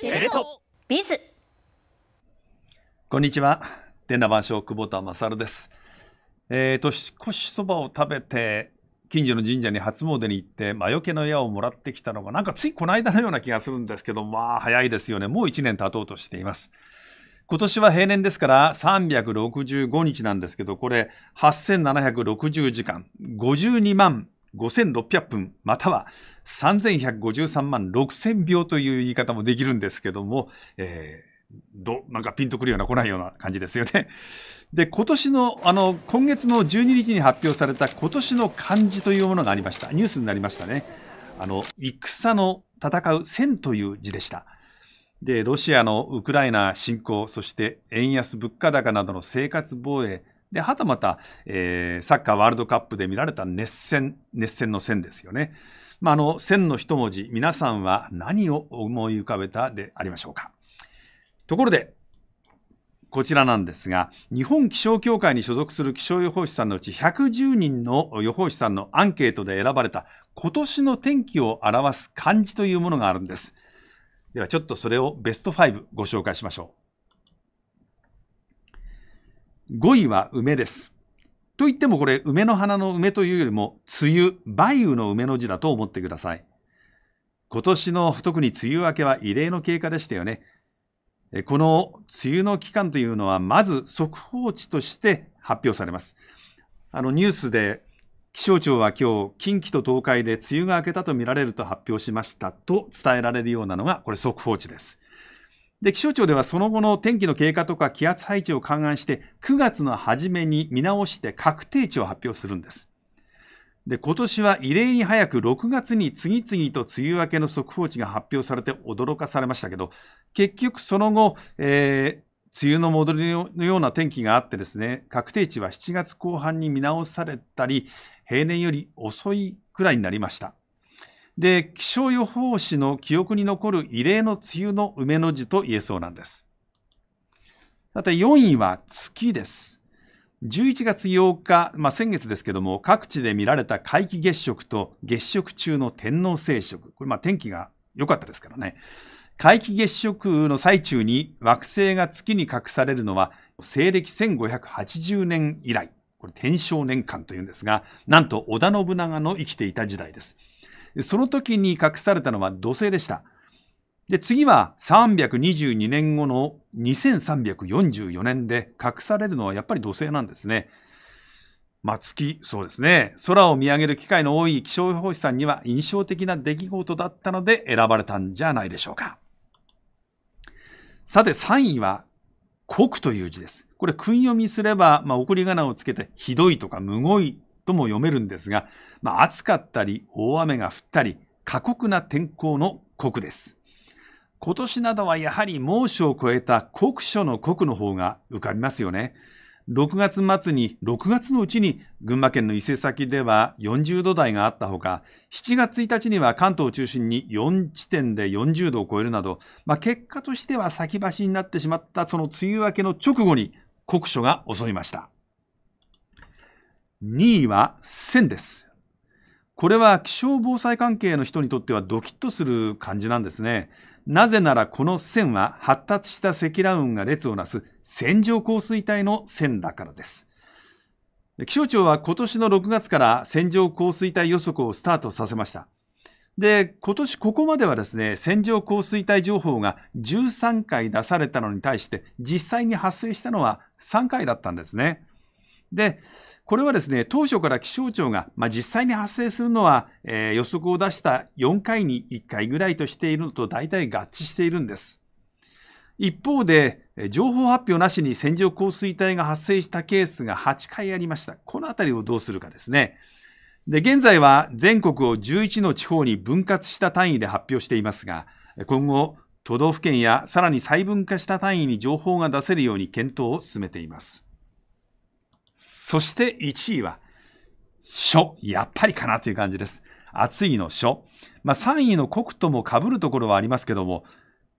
テレトビズこんにちは天羅万象久保田勝です、えー、年越しそばを食べて近所の神社に初詣に行って魔除けの矢をもらってきたのがなんかついこの間のような気がするんですけどまあ早いですよねもう1年経とうとしています今年は平年ですから365日なんですけどこれ8760時間52万5600分または3153万6000秒という言い方もできるんですけども、えー、なんかピンとくるような来ないような感じですよね。で、今年の、あの、今月の12日に発表された今年の漢字というものがありました。ニュースになりましたね。あの、戦の戦う戦という字でした。で、ロシアのウクライナ侵攻、そして円安、物価高などの生活防衛、で、はたまた、えー、サッカーワールドカップで見られた熱戦、熱戦の線ですよね。まあ、あの、線の一文字、皆さんは何を思い浮かべたでありましょうか。ところで、こちらなんですが、日本気象協会に所属する気象予報士さんのうち110人の予報士さんのアンケートで選ばれた今年の天気を表す漢字というものがあるんです。ではちょっとそれをベスト5ご紹介しましょう。5位は梅です。と言ってもこれ梅の花の梅というよりも梅雨、梅雨の梅の字だと思ってください。今年の特に梅雨明けは異例の経過でしたよね。この梅雨の期間というのはまず速報値として発表されます。あのニュースで気象庁は今日近畿と東海で梅雨が明けたとみられると発表しましたと伝えられるようなのがこれ速報値です。で、気象庁ではその後の天気の経過とか気圧配置を勘案して、9月の初めに見直して確定値を発表するんです。で、今年は異例に早く6月に次々と梅雨明けの速報値が発表されて驚かされましたけど、結局その後、えー、梅雨の戻りのような天気があってですね、確定値は7月後半に見直されたり、平年より遅いくらいになりました。で、気象予報士の記憶に残る異例の梅雨の梅の字と言えそうなんです。さて4位は月です。11月8日、まあ、先月ですけども、各地で見られた皆既月食と月食中の天皇星食。これ、まあ、天気が良かったですからね。皆既月食の最中に惑星が月に隠されるのは、西暦1580年以来。これ天正年間というんですが、なんと織田信長の生きていた時代です。その時に隠されたのは土星でした。で、次は322年後の2344年で隠されるのはやっぱり土星なんですね。まあ、月、そうですね。空を見上げる機会の多い気象予報士さんには印象的な出来事だったので選ばれたんじゃないでしょうか。さて3位は国という字です。これ、訓読みすれば、まあ、送り仮名をつけて、ひどいとか、むごいとも読めるんですが、まあ、暑かったり、大雨が降ったり、過酷な天候の国です。今年などはやはり猛暑を超えた酷暑の国の方が浮かびますよね。6月末に、6月のうちに群馬県の伊勢崎では40度台があったほか、7月1日には関東を中心に4地点で40度を超えるなど、まあ、結果としては先走りになってしまったその梅雨明けの直後に酷暑が襲いました。2位は線です。これは気象防災関係の人にとってはドキッとする感じなんですね。なぜならこの線は発達した積乱雲が列をなす線状降水帯の線だからです。気象庁は今年の6月から線状降水帯予測をスタートさせました。で、今年ここまではですね、線状降水帯情報が13回出されたのに対して、実際に発生したのは3回だったんですね。で、これはですね、当初から気象庁が、まあ、実際に発生するのは、えー、予測を出した4回に1回ぐらいとしているのと大体合致しているんです。一方で、情報発表なしに線状降水帯が発生したケースが8回ありました。このあたりをどうするかですね。で、現在は全国を11の地方に分割した単位で発表していますが、今後、都道府県やさらに細分化した単位に情報が出せるように検討を進めています。そして1位は、書、やっぱりかなという感じです。暑いの書。まあ、3位の国とも被るところはありますけども、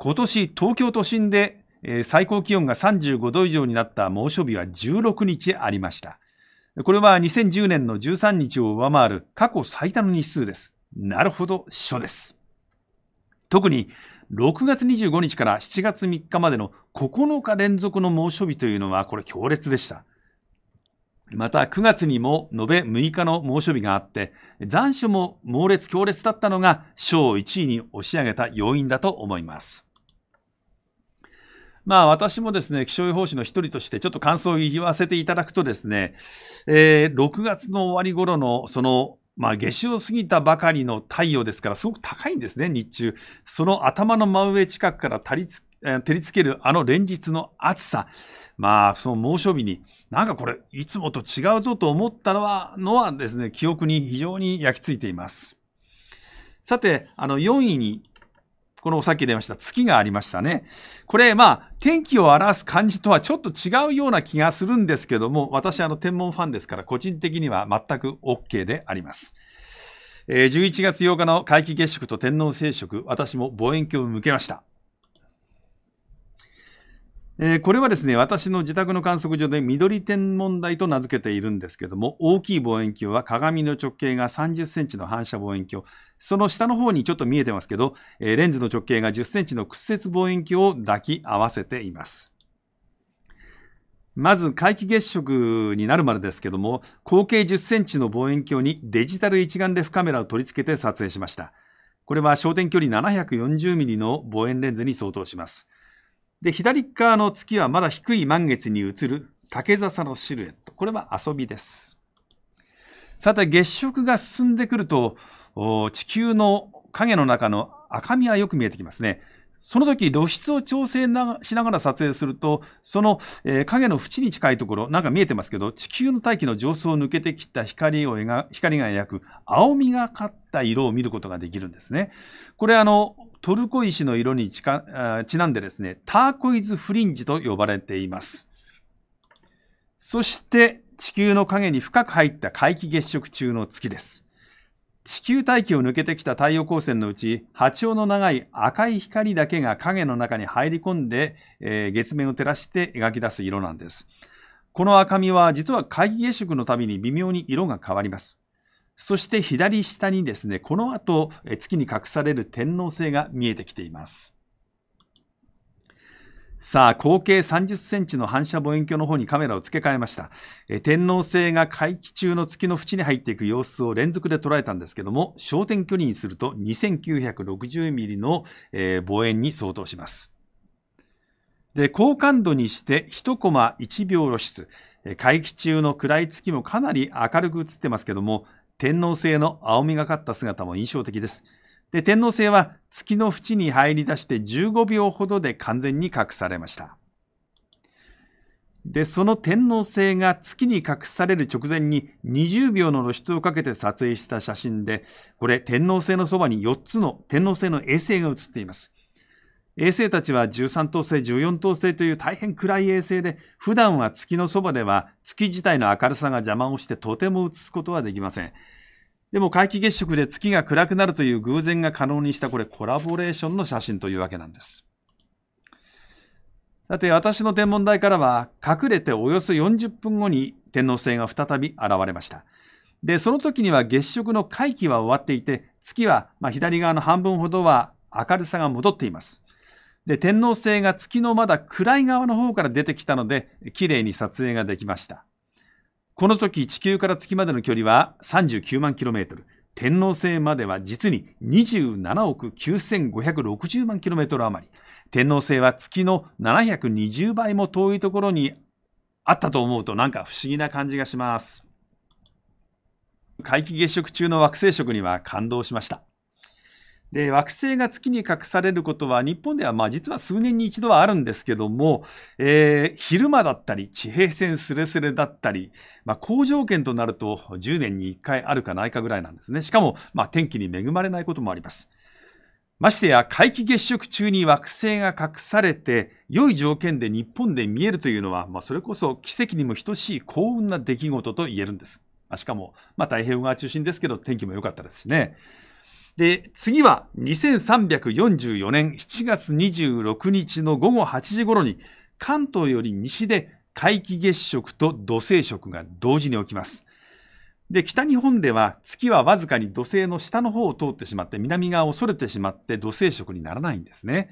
今年東京都心で、え最高気温が35度以上になった猛暑日は16日ありました。これは2010年の13日を上回る過去最多の日数です。なるほど、書です。特に6月25日から7月3日までの9日連続の猛暑日というのはこれ強烈でした。また9月にも延べ6日の猛暑日があって残暑も猛烈強烈だったのが賞1位に押し上げた要因だと思います。まあ私もですね、気象予報士の一人としてちょっと感想を言わせていただくとですね、えー、6月の終わり頃のそのまあ、夏至を過ぎたばかりの太陽ですから、すごく高いんですね、日中。その頭の真上近くから照りつ照りつけるあの連日の暑さ。まあ、その猛暑日に、なんかこれ、いつもと違うぞと思ったのは、のはですね、記憶に非常に焼き付いています。さて、あの、4位にこのさっき出ました月がありましたね。これ、まあ、天気を表す漢字とはちょっと違うような気がするんですけども、私、あの、天文ファンですから、個人的には全く OK であります。えー、11月8日の皆既月食と天皇聖食、私も望遠鏡を向けました。えー、これはですね、私の自宅の観測所で緑天文台と名付けているんですけども、大きい望遠鏡は鏡の直径が30センチの反射望遠鏡、その下の方にちょっと見えてますけど、えレンズの直径が10センチの屈折望遠鏡を抱き合わせています。まず皆既月食になるまでですけども、合径10センチの望遠鏡にデジタル一眼レフカメラを取り付けて撮影しました。これは焦点距離740ミリの望遠レンズに相当します。で、左側の月はまだ低い満月に映る竹笹のシルエット。これは遊びです。さて、月食が進んでくると、地球の影の中の赤みはよく見えてきますね。その時露出を調整しながら撮影すると、その、えー、影の縁に近いところ、なんか見えてますけど、地球の大気の上層を抜けてきた光を描光が描く青みがかった色を見ることができるんですね。これあの、トルコ石の色にちかちなんでですね、ターコイズフリンジと呼ばれています。そして、地球の影に深く入った皆既月食中の月です。地球大気を抜けてきた太陽光線のうち波長の長い赤い光だけが影の中に入り込んで、えー、月面を照らして描き出す色なんです。この赤みは実は海既月食のたびに微妙に色が変わります。そして左下にですね、この後月に隠される天王星が見えてきています。さあ、口径30センチの反射望遠鏡の方にカメラを付け替えました。え天王星が回帰中の月の縁に入っていく様子を連続で捉えたんですけども、焦点距離にすると2960ミリの、えー、望遠に相当します。で、高感度にして1コマ1秒露出。回帰中の暗い月もかなり明るく映ってますけども、天王星の青みがかった姿も印象的です。で、天皇星は月の縁に入り出して15秒ほどで完全に隠されました。で、その天皇星が月に隠される直前に20秒の露出をかけて撮影した写真で、これ天皇星のそばに4つの天皇星の衛星が写っています。衛星たちは13等星、14等星という大変暗い衛星で、普段は月のそばでは月自体の明るさが邪魔をしてとても写すことはできません。でも皆既月食で月が暗くなるという偶然が可能にしたこれコラボレーションの写真というわけなんです。さて私の天文台からは隠れておよそ40分後に天王星が再び現れました。で、その時には月食の回帰は終わっていて、月はま左側の半分ほどは明るさが戻っています。で、天王星が月のまだ暗い側の方から出てきたので、綺麗に撮影ができました。この時地球から月までの距離は39万キロメートル。天王星までは実に27億9560万キロメートル余り。天王星は月の720倍も遠いところにあったと思うとなんか不思議な感じがします。皆既月食中の惑星食には感動しました。で、惑星が月に隠されることは、日本ではまあ実は数年に一度はあるんですけども、えー、昼間だったり、地平線すれすれだったり、まあ、好条件となると10年に1回あるかないかぐらいなんですね。しかも、まあ、天気に恵まれないこともあります。ましてや、皆既月食中に惑星が隠されて、良い条件で日本で見えるというのは、まあ、それこそ奇跡にも等しい幸運な出来事と言えるんです。しかも、まあ、太平洋側中心ですけど、天気も良かったですしね。で、次は2344年7月26日の午後8時頃に関東より西で皆既月食と土星食が同時に起きます。で、北日本では月はわずかに土星の下の方を通ってしまって南側を恐れてしまって土星食にならないんですね。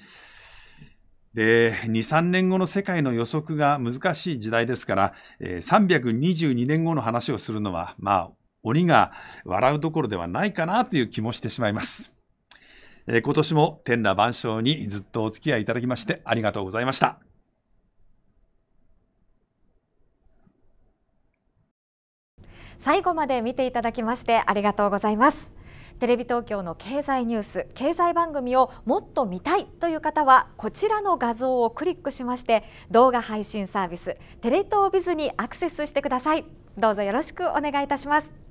で、2、3年後の世界の予測が難しい時代ですから、え322年後の話をするのは、まあ、鬼が笑うどころではないかなという気もしてしまいます。えー、今年も天羅万象にずっとお付き合いいただきましてありがとうございました。最後まで見ていただきましてありがとうございます。テレビ東京の経済ニュース経済番組をもっと見たいという方はこちらの画像をクリックしまして動画配信サービステレ東ビズにアクセスしてくださいどうぞよろしくお願いいたします